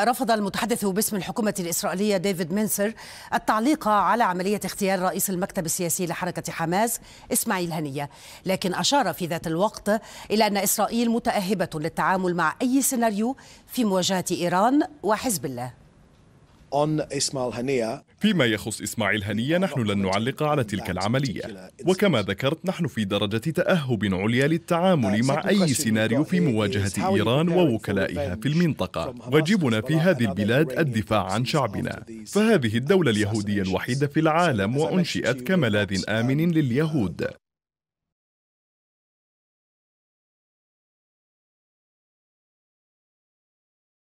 رفض المتحدث باسم الحكومة الإسرائيلية ديفيد منسر التعليق على عملية اغتيال رئيس المكتب السياسي لحركة حماس إسماعيل هنية لكن أشار في ذات الوقت إلى أن إسرائيل متأهبة للتعامل مع أي سيناريو في مواجهة إيران وحزب الله فيما يخص إسماعيل هنية نحن لن نعلق على تلك العملية وكما ذكرت نحن في درجة تأهب عليا للتعامل آه، مع أي سيناريو في مواجهة إيران ووكلائها في المنطقة واجبنا في هذه البلاد الدفاع عن شعبنا فهذه الدولة اليهودية الوحيدة في العالم وأنشئت كملاذ آمن لليهود